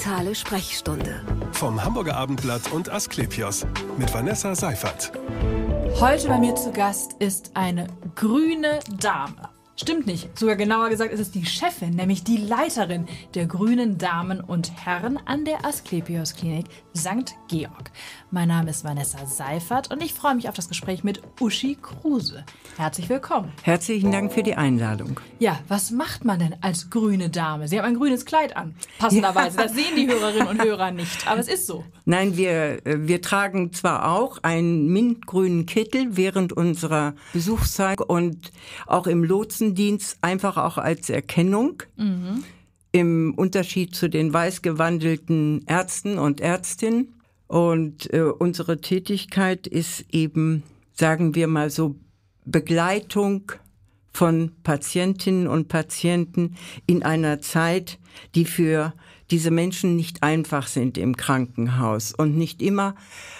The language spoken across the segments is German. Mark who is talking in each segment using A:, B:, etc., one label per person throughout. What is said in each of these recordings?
A: Digitale Sprechstunde. Vom Hamburger Abendblatt und Asklepios mit Vanessa Seifert. Heute bei
B: mir zu Gast ist eine grüne Dame. Stimmt nicht. Sogar genauer gesagt ist es die Chefin, nämlich die Leiterin der grünen Damen und Herren an der Asklepios Klinik St. Georg. Mein Name ist Vanessa Seifert und ich freue mich auf das Gespräch mit Uschi Kruse.
A: Herzlich willkommen. Herzlichen Dank für die Einladung.
B: Ja, was macht man denn als grüne Dame? Sie haben ein grünes Kleid an, passenderweise. Ja. Das sehen die Hörerinnen und Hörer nicht, aber es ist so.
A: Nein, wir, äh, wir tragen zwar auch einen mintgrünen Kittel während unserer Besuchszeit und auch im Lotsendienst einfach auch als Erkennung. Mhm. Im Unterschied zu den weiß gewandelten Ärzten und Ärztinnen. Und äh, unsere Tätigkeit ist eben, sagen wir mal so, Begleitung von Patientinnen und Patienten in einer Zeit, die für diese Menschen nicht einfach sind im Krankenhaus. Und nicht immer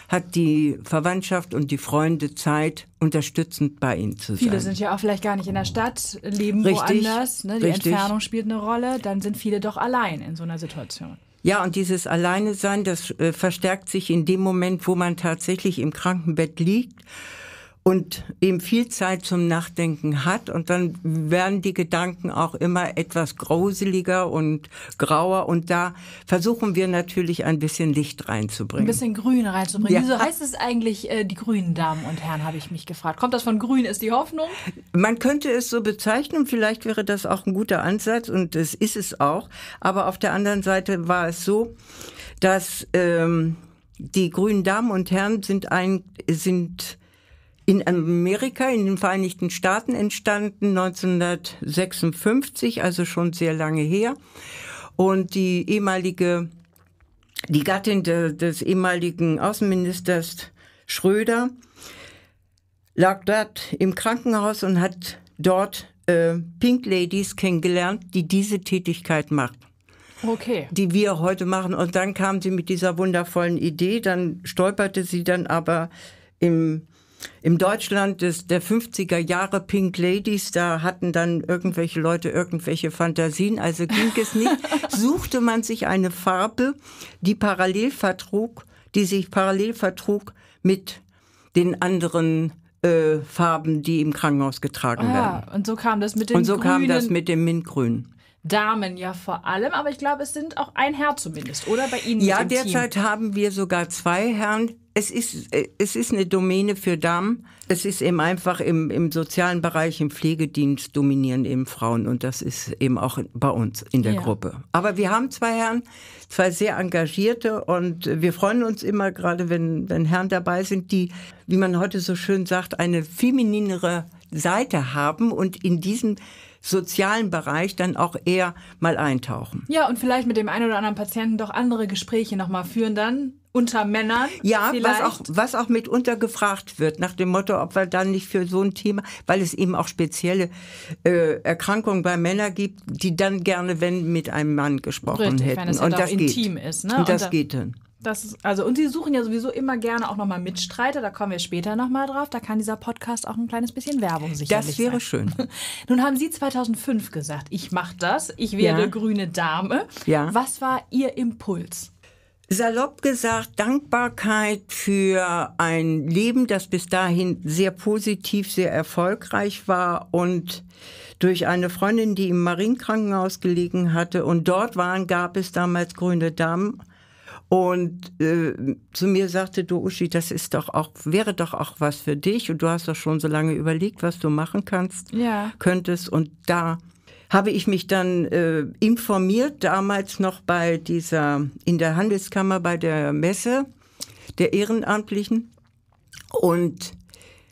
A: hat die Verwandtschaft und die Freunde Zeit, unterstützend bei ihnen zu sein. Viele sind
B: ja auch vielleicht gar nicht in der Stadt, leben richtig, woanders. Ne? Die richtig. Entfernung spielt eine Rolle. Dann sind viele doch allein in so einer Situation.
A: Ja, und dieses Alleine sein, das äh, verstärkt sich in dem Moment, wo man tatsächlich im Krankenbett liegt und eben viel Zeit zum Nachdenken hat und dann werden die Gedanken auch immer etwas gruseliger und grauer und da versuchen wir natürlich ein bisschen Licht reinzubringen. Ein bisschen
B: Grün reinzubringen. Ja. Wieso heißt es eigentlich äh, die grünen Damen und Herren, habe ich mich gefragt. Kommt das von Grün ist die Hoffnung?
A: Man könnte es so bezeichnen, vielleicht wäre das auch ein guter Ansatz und es ist es auch, aber auf der anderen Seite war es so, dass ähm, die grünen Damen und Herren sind ein sind in Amerika, in den Vereinigten Staaten entstanden, 1956, also schon sehr lange her. Und die ehemalige, die Gattin de, des ehemaligen Außenministers Schröder lag dort im Krankenhaus und hat dort äh, Pink Ladies kennengelernt, die diese Tätigkeit macht. Okay. Die wir heute machen. Und dann kam sie mit dieser wundervollen Idee. Dann stolperte sie dann aber im im Deutschland des, der 50er Jahre Pink Ladies, da hatten dann irgendwelche Leute irgendwelche Fantasien, also ging es nicht. Suchte man sich eine Farbe, die parallel vertrug, die sich parallel vertrug mit den anderen äh, Farben, die im Krankenhaus getragen ah, werden.
B: Und so kam das mit dem Und so kam das mit
A: dem Mintgrün.
B: Damen ja vor allem, aber ich glaube, es sind auch ein Herr zumindest, oder bei Ihnen? Ja, derzeit Team.
A: haben wir sogar zwei Herren es ist, äh, es ist eine Domäne für Damen. Es ist eben einfach im, im sozialen Bereich, im Pflegedienst dominieren eben Frauen und das ist eben auch bei uns in der ja. Gruppe. Aber wir haben zwei Herren, zwei sehr engagierte und wir freuen uns immer, gerade wenn, wenn Herren dabei sind, die, wie man heute so schön sagt, eine femininere Seite haben und in diesen sozialen Bereich dann auch eher mal eintauchen.
B: Ja, und vielleicht mit dem einen oder anderen Patienten doch andere Gespräche nochmal führen dann, unter Männern.
A: Ja, was auch, was auch mitunter gefragt wird, nach dem Motto, ob wir dann nicht für so ein Thema, weil es eben auch spezielle äh, Erkrankungen bei Männern gibt, die dann gerne, wenn mit einem Mann gesprochen Richtig, hätten. Wenn es und ja das intim geht. ist. Ne? Und, das da, geht dann.
B: Das ist, also, und sie suchen ja sowieso immer gerne auch nochmal Mitstreiter, da kommen wir später nochmal drauf. Da kann dieser Podcast auch ein kleines bisschen Werbung sicherlich Das wäre sein. schön. Nun haben Sie 2005 gesagt, ich mache das, ich werde ja. grüne Dame. Ja. Was war Ihr
A: Impuls? salopp gesagt, Dankbarkeit für ein Leben, das bis dahin sehr positiv, sehr erfolgreich war und durch eine Freundin, die im Marienkrankenhaus gelegen hatte und dort waren, gab es damals grüne Damm. Und äh, zu mir sagte du, Uschi, das ist doch auch, wäre doch auch was für dich und du hast doch schon so lange überlegt, was du machen kannst, ja. könntest und da habe ich mich dann äh, informiert, damals noch bei dieser, in der Handelskammer, bei der Messe der Ehrenamtlichen und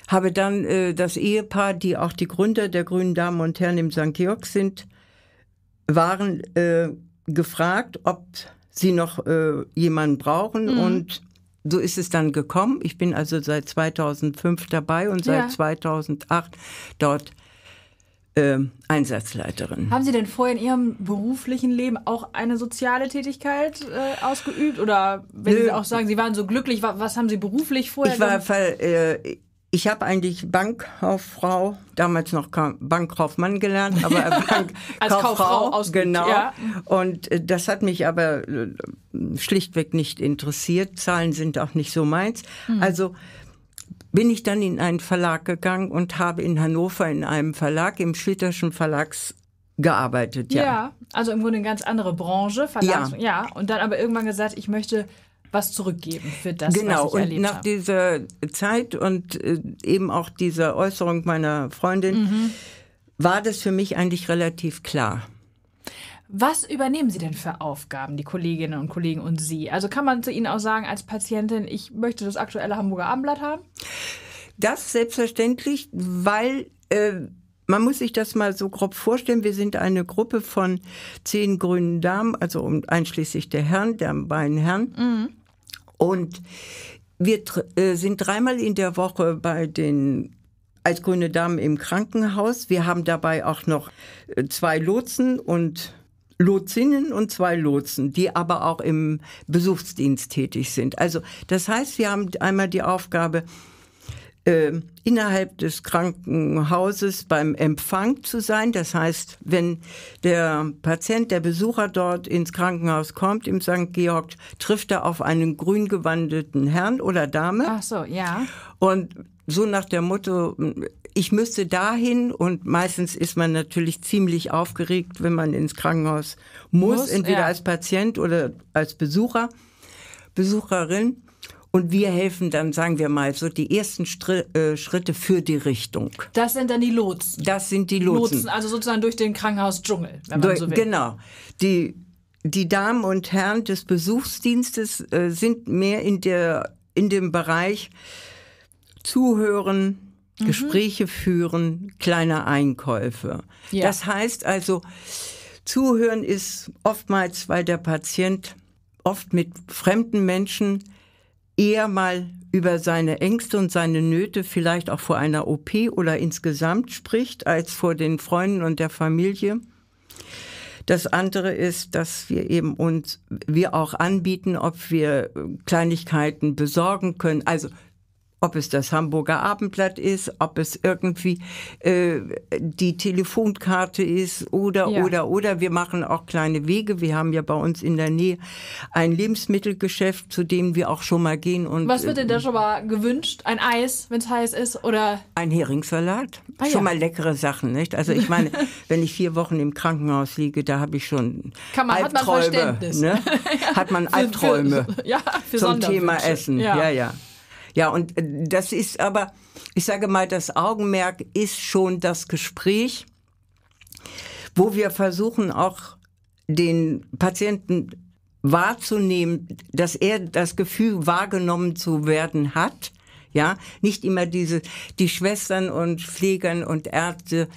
A: habe dann äh, das Ehepaar, die auch die Gründer der Grünen Damen und Herren im St. Georg sind, waren äh, gefragt, ob sie noch äh, jemanden brauchen mhm. und so ist es dann gekommen. Ich bin also seit 2005 dabei und seit ja. 2008 dort äh, Einsatzleiterin.
B: Haben Sie denn vorher in Ihrem beruflichen Leben auch eine soziale Tätigkeit äh, ausgeübt? Oder wenn Nö. Sie auch sagen, Sie waren so glücklich, was, was haben Sie beruflich vorher Ich
A: äh, ich habe eigentlich Bankkauffrau, damals noch Bankkaufmann gelernt, aber ja, Bankkauffrau,
B: als Kauffrau ausgeübt, genau. Ja.
A: Und äh, das hat mich aber äh, schlichtweg nicht interessiert. Zahlen sind auch nicht so meins. Hm. Also bin ich dann in einen Verlag gegangen und habe in Hannover in einem Verlag, im Schütterschen Verlags gearbeitet. Ja, ja
B: also im Grunde eine ganz andere Branche. Verlags, ja. ja, und dann aber irgendwann gesagt, ich möchte was zurückgeben für das, genau, was ich erlebt Genau, nach habe.
A: dieser Zeit und äh, eben auch dieser Äußerung meiner Freundin mhm. war das für mich eigentlich relativ klar.
B: Was übernehmen Sie denn für Aufgaben, die Kolleginnen und Kollegen und Sie? Also kann man zu Ihnen auch sagen, als Patientin,
A: ich möchte das aktuelle Hamburger Abendblatt haben? Das selbstverständlich, weil äh, man muss sich das mal so grob vorstellen. Wir sind eine Gruppe von zehn grünen Damen, also einschließlich der Herren, der beiden Herren. Mhm. Und wir äh, sind dreimal in der Woche bei den als grüne Damen im Krankenhaus. Wir haben dabei auch noch äh, zwei Lotsen und Lotsinnen und zwei Lotsen, die aber auch im Besuchsdienst tätig sind. Also das heißt, wir haben einmal die Aufgabe, ähm, innerhalb des Krankenhauses beim Empfang zu sein. Das heißt, wenn der Patient, der Besucher dort ins Krankenhaus kommt, im St. Georg, trifft er auf einen grün gewandelten Herrn oder Dame. Ach so, ja. Und so nach der Motto, ich müsste dahin und meistens ist man natürlich ziemlich aufgeregt, wenn man ins Krankenhaus muss, muss entweder ja. als Patient oder als Besucher, Besucherin. Und wir helfen dann, sagen wir mal, so die ersten äh, Schritte für die Richtung.
B: Das sind dann die Lotsen. Das sind die Lotsen. Lotsen also sozusagen durch den Krankenhausdschungel, wenn man durch, so will. Genau.
A: Die, die Damen und Herren des Besuchsdienstes äh, sind mehr in, der, in dem Bereich Zuhören, Mhm. Gespräche führen, kleine Einkäufe. Ja. Das heißt also, zuhören ist oftmals, weil der Patient oft mit fremden Menschen eher mal über seine Ängste und seine Nöte vielleicht auch vor einer OP oder insgesamt spricht, als vor den Freunden und der Familie. Das andere ist, dass wir eben uns, wir auch anbieten, ob wir Kleinigkeiten besorgen können. Also ob es das Hamburger Abendblatt ist, ob es irgendwie äh, die Telefonkarte ist oder ja. oder oder wir machen auch kleine Wege. Wir haben ja bei uns in der Nähe ein Lebensmittelgeschäft, zu dem wir auch schon mal gehen und Was wird denn da äh, schon
B: mal gewünscht? Ein Eis, wenn es heiß ist oder
A: ein Heringssalat? Ah, schon ja. mal leckere Sachen, nicht? Also ich meine, wenn ich vier Wochen im Krankenhaus liege, da habe ich schon
B: Kann man, Albträume, hat man Verständnis, ne?
A: hat man Albträume ne? für,
B: für, ja, für zum Thema Essen. ja. ja.
A: Ja, und äh, das ist aber, ich sage mal, das Augenmerk ist schon das Gespräch, wo wir versuchen auch den Patienten wahrzunehmen, dass er das Gefühl wahrgenommen zu werden hat. Ja, nicht immer diese, die Schwestern und Pflegern und Ärzte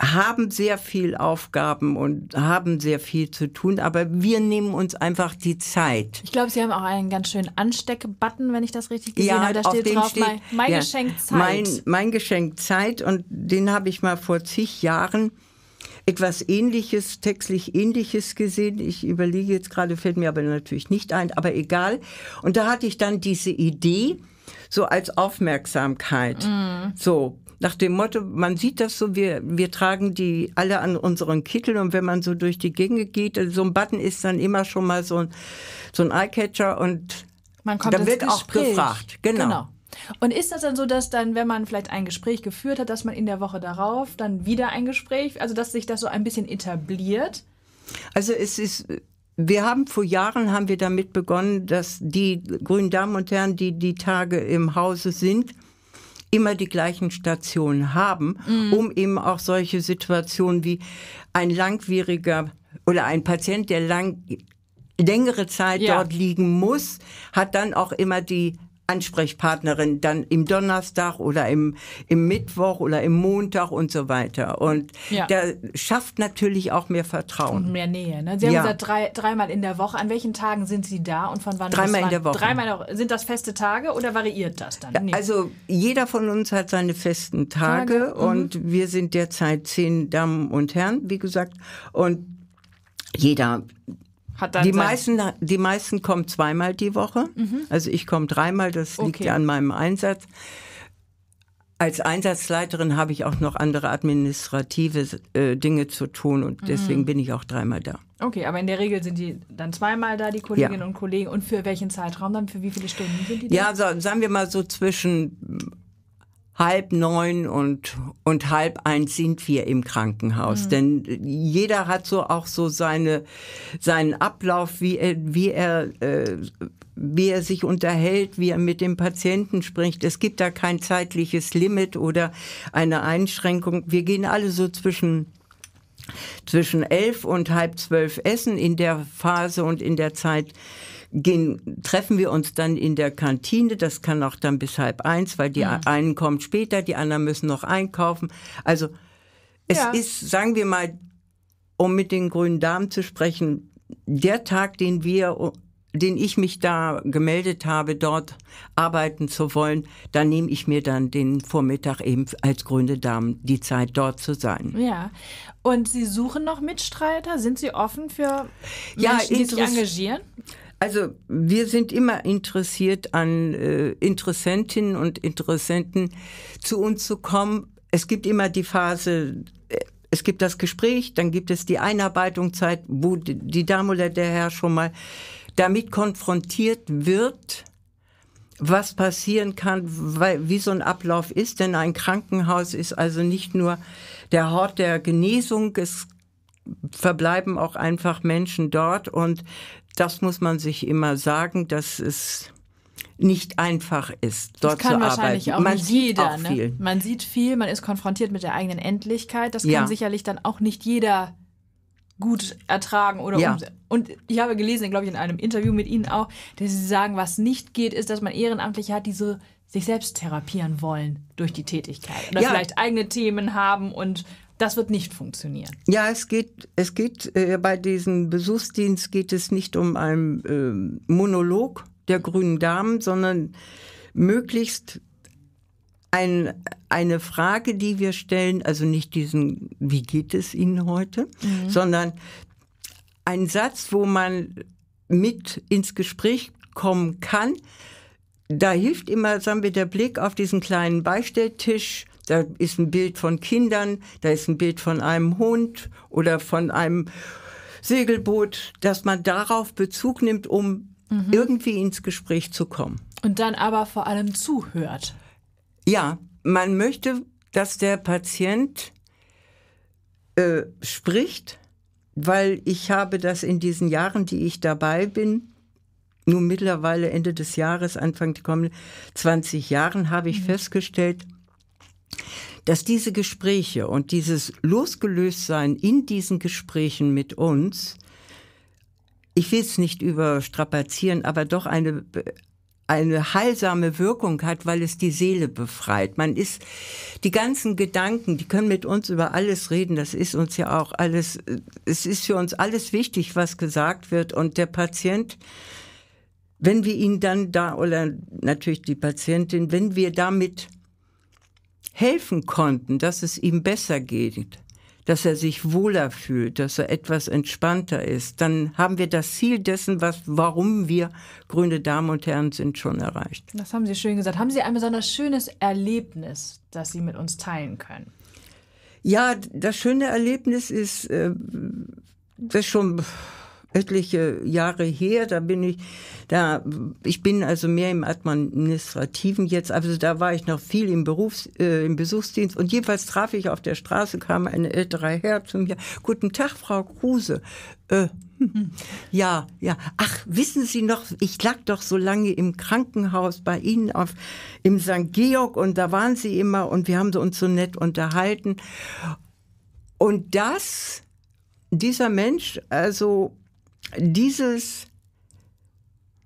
A: haben sehr viel Aufgaben und haben sehr viel zu tun, aber wir nehmen uns einfach die Zeit.
B: Ich glaube, Sie haben auch einen ganz schönen Ansteckbutton, wenn ich das richtig gesehen ja, habe. Da auf steht drauf steht, mein, mein ja, Geschenk Zeit. Mein,
A: mein Geschenk Zeit und den habe ich mal vor zig Jahren etwas ähnliches, textlich ähnliches gesehen. Ich überlege jetzt gerade, fällt mir aber natürlich nicht ein, aber egal. Und da hatte ich dann diese Idee, so als Aufmerksamkeit. Mm. So, nach dem Motto, man sieht das so, wir, wir tragen die alle an unseren Kittel und wenn man so durch die Gänge geht, äh, so ein Button ist dann immer schon mal so ein, so ein Eyecatcher und man kommt da wird auch gefragt. genau. genau.
B: Und ist das dann so, dass dann, wenn man vielleicht ein Gespräch geführt hat, dass man in der Woche darauf dann wieder ein Gespräch, also dass sich das so ein bisschen etabliert?
A: Also es ist, wir haben vor Jahren haben wir damit begonnen, dass die grünen Damen und Herren, die die Tage im Hause sind, immer die gleichen Stationen haben, mhm. um eben auch solche Situationen wie ein langwieriger oder ein Patient, der lang, längere Zeit ja. dort liegen muss, hat dann auch immer die Ansprechpartnerin dann im Donnerstag oder im, im Mittwoch oder im Montag und so weiter. Und ja. da schafft natürlich auch mehr Vertrauen. Und
B: mehr Nähe. Ne? Sie haben ja. gesagt, drei, dreimal in der Woche. An welchen Tagen sind Sie da und von wann Dreimal in der Woche. Dreimal sind das feste Tage oder variiert das dann?
A: Nee. Also jeder von uns hat seine festen Tage, Tage. Mhm. und wir sind derzeit zehn Damen und Herren, wie gesagt. Und jeder die meisten, die meisten kommen zweimal die Woche. Mhm. Also ich komme dreimal, das okay. liegt ja an meinem Einsatz. Als Einsatzleiterin habe ich auch noch andere administrative äh, Dinge zu tun und mhm. deswegen bin ich auch dreimal da.
B: Okay, aber in der Regel sind die dann zweimal da, die Kolleginnen ja. und Kollegen. Und für welchen Zeitraum dann? Für wie viele Stunden sind die? Da? Ja, also
A: sagen wir mal so zwischen halb neun und, und halb eins sind wir im Krankenhaus. Mhm. Denn jeder hat so auch so seine, seinen Ablauf, wie er, wie er, äh, wie er sich unterhält, wie er mit dem Patienten spricht. Es gibt da kein zeitliches Limit oder eine Einschränkung. Wir gehen alle so zwischen zwischen elf und halb zwölf essen in der Phase und in der Zeit, gehen, treffen wir uns dann in der Kantine. Das kann auch dann bis halb eins, weil die ja. Mhm. einen kommen später, die anderen müssen noch einkaufen. Also es ja. ist, sagen wir mal, um mit den grünen Damen zu sprechen, der Tag, den wir den ich mich da gemeldet habe, dort arbeiten zu wollen, da nehme ich mir dann den Vormittag eben als grüne Damen die Zeit, dort zu sein.
B: Ja. Und Sie suchen noch Mitstreiter? Sind Sie offen für Menschen, ja, die sich engagieren?
A: Also wir sind immer interessiert an äh, Interessentinnen und Interessenten zu uns zu kommen. Es gibt immer die Phase, äh, es gibt das Gespräch, dann gibt es die Einarbeitungszeit, wo die Dame oder der Herr schon mal damit konfrontiert wird, was passieren kann, weil, wie so ein Ablauf ist. Denn ein Krankenhaus ist also nicht nur der Hort der Genesung, es verbleiben auch einfach Menschen dort und das muss man sich immer sagen, dass es nicht einfach ist, dort das kann zu wahrscheinlich arbeiten. Auch man sieht jeder, auch ne? viel.
B: Man sieht viel, man ist konfrontiert mit der eigenen Endlichkeit. Das kann sicherlich dann auch nicht jeder gut ertragen oder ja. Und ich habe gelesen, glaube ich, in einem Interview mit Ihnen auch, dass Sie sagen, was nicht geht, ist, dass man Ehrenamtliche hat, die so sich selbst therapieren wollen durch die Tätigkeit. Oder ja. vielleicht eigene Themen haben und das wird nicht funktionieren.
A: Ja, es geht, es geht äh, bei diesem Besuchsdienst geht es nicht um einen äh, Monolog der grünen Damen, sondern möglichst ein, eine Frage, die wir stellen, also nicht diesen, wie geht es Ihnen heute, mhm. sondern ein Satz, wo man mit ins Gespräch kommen kann, da hilft immer, sagen wir, der Blick auf diesen kleinen Beistelltisch. Da ist ein Bild von Kindern, da ist ein Bild von einem Hund oder von einem Segelboot, dass man darauf Bezug nimmt, um mhm. irgendwie ins Gespräch zu kommen.
B: Und dann aber vor allem zuhört.
A: Ja, man möchte, dass der Patient äh, spricht, weil ich habe das in diesen Jahren, die ich dabei bin, nun mittlerweile Ende des Jahres, Anfang der kommenden 20 Jahren habe ich mhm. festgestellt, dass diese Gespräche und dieses Losgelöstsein in diesen Gesprächen mit uns, ich will es nicht überstrapazieren, aber doch eine, eine heilsame Wirkung hat, weil es die Seele befreit. Man ist, die ganzen Gedanken, die können mit uns über alles reden, das ist uns ja auch alles, es ist für uns alles wichtig, was gesagt wird und der Patient, wenn wir ihn dann da, oder natürlich die Patientin, wenn wir damit helfen konnten, dass es ihm besser geht, dass er sich wohler fühlt, dass er etwas entspannter ist, dann haben wir das Ziel dessen, was, warum wir grüne Damen und Herren sind, schon erreicht.
B: Das haben Sie schön gesagt. Haben Sie ein besonders schönes Erlebnis, das Sie mit uns teilen können?
A: Ja, das schöne Erlebnis ist, äh, das ist schon etliche Jahre her, da bin ich da, ich bin also mehr im Administrativen jetzt, also da war ich noch viel im Berufs, äh, im Besuchsdienst und jedenfalls traf ich auf der Straße, kam eine ältere Herr zu mir, guten Tag, Frau Kruse, äh, hm. ja, ja. Ach, wissen Sie noch, ich lag doch so lange im Krankenhaus bei Ihnen auf, im St. Georg und da waren Sie immer und wir haben uns so nett unterhalten. Und das, dieser Mensch, also dieses,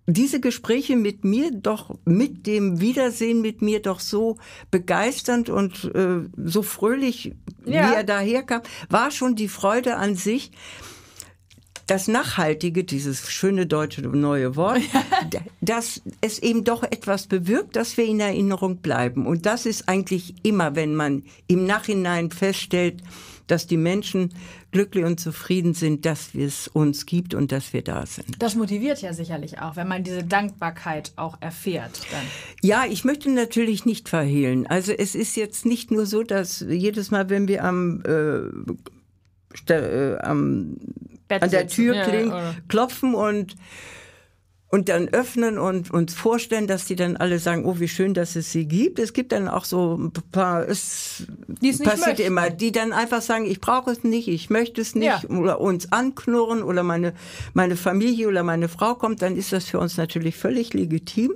A: diese Gespräche mit mir doch, mit dem Wiedersehen mit mir doch so begeisternd und äh, so fröhlich, ja. wie er daherkam, war schon die Freude an sich. Das Nachhaltige, dieses schöne deutsche neue Wort, dass es eben doch etwas bewirkt, dass wir in Erinnerung bleiben. Und das ist eigentlich immer, wenn man im Nachhinein feststellt, dass die Menschen glücklich und zufrieden sind, dass es uns gibt und dass wir da sind.
B: Das motiviert ja sicherlich auch, wenn man diese Dankbarkeit auch erfährt. Dann.
A: Ja, ich möchte natürlich nicht verhehlen. Also es ist jetzt nicht nur so, dass jedes Mal, wenn wir am, äh, äh, am an der Tür kling, ja, klopfen und und dann öffnen und uns vorstellen, dass die dann alle sagen, oh, wie schön, dass es sie gibt. Es gibt dann auch so ein paar, es passiert möchten. immer, die dann einfach sagen, ich brauche es nicht, ich möchte es nicht ja. oder uns anknurren oder meine, meine Familie oder meine Frau kommt, dann ist das für uns natürlich völlig legitim.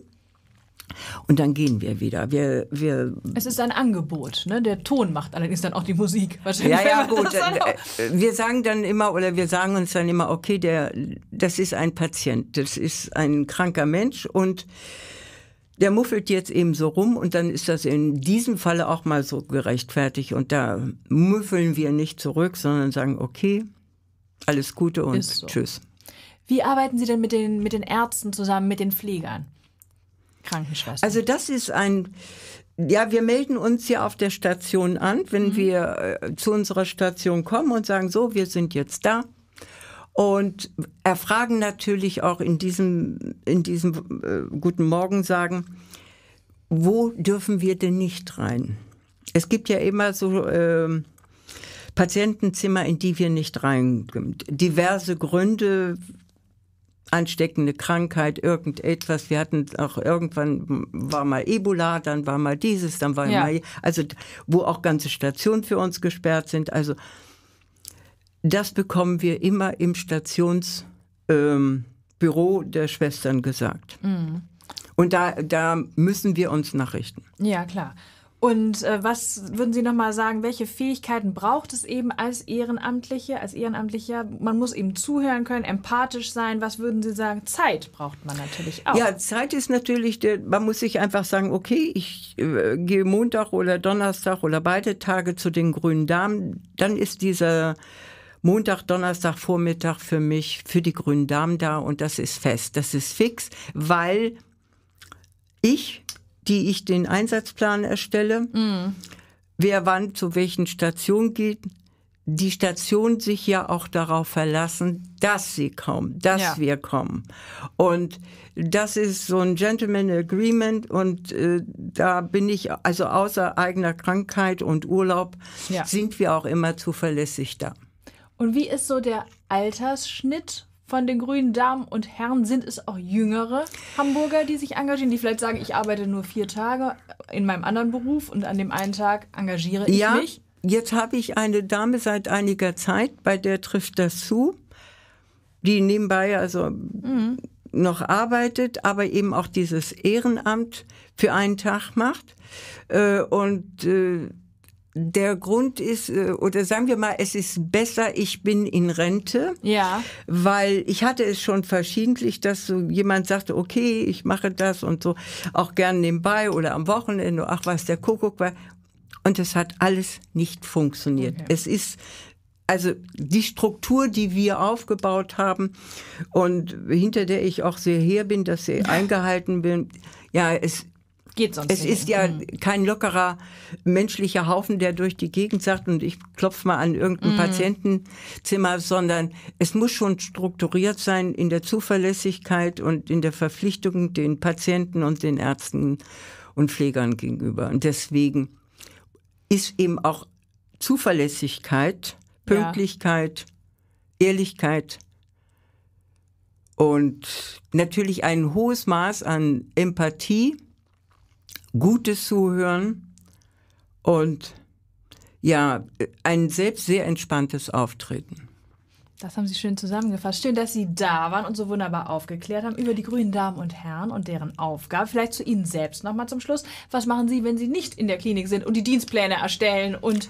A: Und dann gehen wir wieder. Wir, wir es ist ein Angebot. Ne? Der Ton macht allerdings dann auch die Musik. Wahrscheinlich ja, ja, gut. Äh, wir sagen dann immer oder wir sagen uns dann immer, okay, der, das ist ein Patient, das ist ein kranker Mensch und der muffelt jetzt eben so rum und dann ist das in diesem Falle auch mal so gerechtfertigt und da müffeln wir nicht zurück, sondern sagen, okay, alles Gute und so. tschüss.
B: Wie arbeiten Sie denn mit den, mit den Ärzten zusammen, mit den Pflegern?
A: Krankenschwester. Also das ist ein ja, wir melden uns ja auf der Station an, wenn mhm. wir äh, zu unserer Station kommen und sagen, so, wir sind jetzt da. Und erfragen natürlich auch in diesem, in diesem äh, Guten Morgen sagen, wo dürfen wir denn nicht rein? Es gibt ja immer so äh, Patientenzimmer, in die wir nicht rein. Ähm, diverse Gründe, ansteckende Krankheit, irgendetwas. Wir hatten auch irgendwann war mal Ebola, dann war mal dieses, dann war ja. mal also wo auch ganze Stationen für uns gesperrt sind. Also das bekommen wir immer im Stationsbüro ähm, der Schwestern gesagt. Mhm. Und da, da müssen wir uns nachrichten.
B: Ja, klar. Und äh, was würden Sie nochmal sagen, welche Fähigkeiten braucht es eben als Ehrenamtliche, als Ehrenamtlicher? Man muss eben zuhören können, empathisch sein. Was würden Sie sagen? Zeit braucht man
A: natürlich auch. Ja, Zeit ist natürlich, man muss sich einfach sagen, okay, ich äh, gehe Montag oder Donnerstag oder beide Tage zu den grünen Damen. Dann ist dieser Montag, Donnerstag, Vormittag für mich, für die grünen Damen da und das ist fest, das ist fix, weil ich die ich den Einsatzplan erstelle, mhm. wer wann zu welchen Station geht, die Station sich ja auch darauf verlassen, dass sie kommen, dass ja. wir kommen. Und das ist so ein Gentleman Agreement und äh, da bin ich, also außer eigener Krankheit und Urlaub, ja. sind wir auch immer zuverlässig da.
B: Und wie ist so der Altersschnitt von den grünen Damen und Herren sind es auch jüngere Hamburger, die sich engagieren, die vielleicht sagen, ich arbeite nur vier Tage in meinem anderen Beruf und an dem einen Tag engagiere ich ja, mich?
A: ja, Jetzt habe ich eine Dame seit einiger Zeit, bei der trifft das zu, die nebenbei also
B: mhm.
A: noch arbeitet, aber eben auch dieses Ehrenamt für einen Tag macht. Äh, und äh, der Grund ist, äh, oder sagen wir mal, es ist besser, ich bin in Rente. Ja. Weil ich hatte es schon verschiedentlich, dass so jemand sagte, okay, ich mache das und so, auch gern nebenbei oder am Wochenende, ach was, der Kuckuck war. Und es hat alles nicht funktioniert. Okay. Es ist also die Struktur, die wir aufgebaut haben und hinter der ich auch sehr her bin, dass sie ja. eingehalten bin, ja, es Geht sonst es ist ja mhm. kein lockerer menschlicher Haufen, der durch die Gegend sagt und ich klopfe mal an irgendein mhm. Patientenzimmer, sondern es muss schon strukturiert sein in der Zuverlässigkeit und in der Verpflichtung den Patienten und den Ärzten und Pflegern gegenüber. Und deswegen ist eben auch Zuverlässigkeit, Pünktlichkeit, ja. Ehrlichkeit und natürlich ein hohes Maß an Empathie gutes Zuhören und ja, ein selbst sehr entspanntes Auftreten.
B: Das haben Sie schön zusammengefasst. Schön, dass Sie da waren und so wunderbar aufgeklärt haben über die grünen Damen und Herren und deren Aufgabe. Vielleicht zu Ihnen selbst nochmal zum Schluss. Was machen Sie, wenn Sie nicht in der Klinik sind und die Dienstpläne erstellen und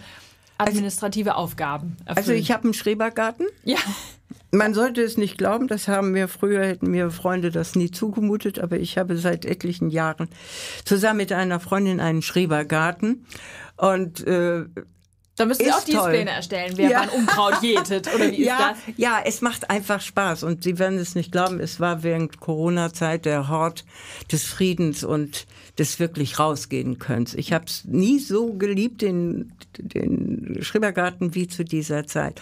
B: also administrative also, Aufgaben erfüllen? Also ich habe einen Schrebergarten. Ja.
A: Man sollte es nicht glauben, das haben mir früher, hätten mir Freunde das nie zugemutet, aber ich habe seit etlichen Jahren zusammen mit einer Freundin einen Schrebergarten und äh, da müssen Sie auch die Pläne erstellen, wer ja. wann Unkraut jätet
B: oder wie ja, ist
A: das? Ja, es macht einfach Spaß und Sie werden es nicht glauben, es war während Corona-Zeit der Hort des Friedens und des wirklich rausgehen könnt. Ich habe es nie so geliebt, den, den Schrebergarten, wie zu dieser Zeit.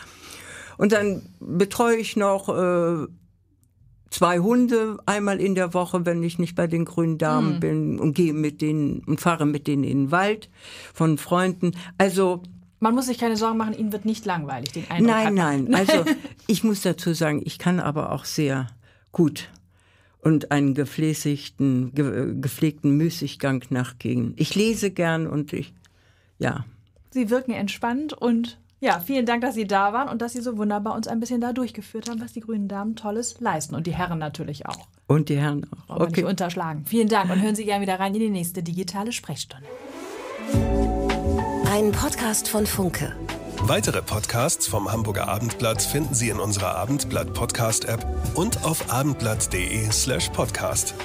A: Und dann betreue ich noch äh, zwei Hunde einmal in der Woche, wenn ich nicht bei den grünen Damen mhm. bin und gehe mit denen und fahre mit denen in den Wald von Freunden. Also
B: man muss sich keine Sorgen machen, Ihnen wird nicht langweilig,
A: den Eindruck. Nein, hat. nein. Also ich muss dazu sagen, ich kann aber auch sehr gut und einen gefläßigten, ge, gepflegten Müßiggang nachgehen. Ich lese gern und ich, ja.
B: Sie wirken entspannt und ja, vielen Dank, dass Sie da waren und dass Sie so wunderbar uns ein bisschen da durchgeführt haben, was die grünen Damen Tolles leisten und die Herren natürlich auch.
A: Und die Herren auch. okay. Nicht
B: unterschlagen. Vielen Dank und hören Sie gerne wieder rein in die nächste digitale Sprechstunde. Ein Podcast
A: von Funke.
B: Weitere Podcasts vom Hamburger Abendblatt finden Sie in unserer Abendblatt Podcast App und auf abendblatt.de/podcast. slash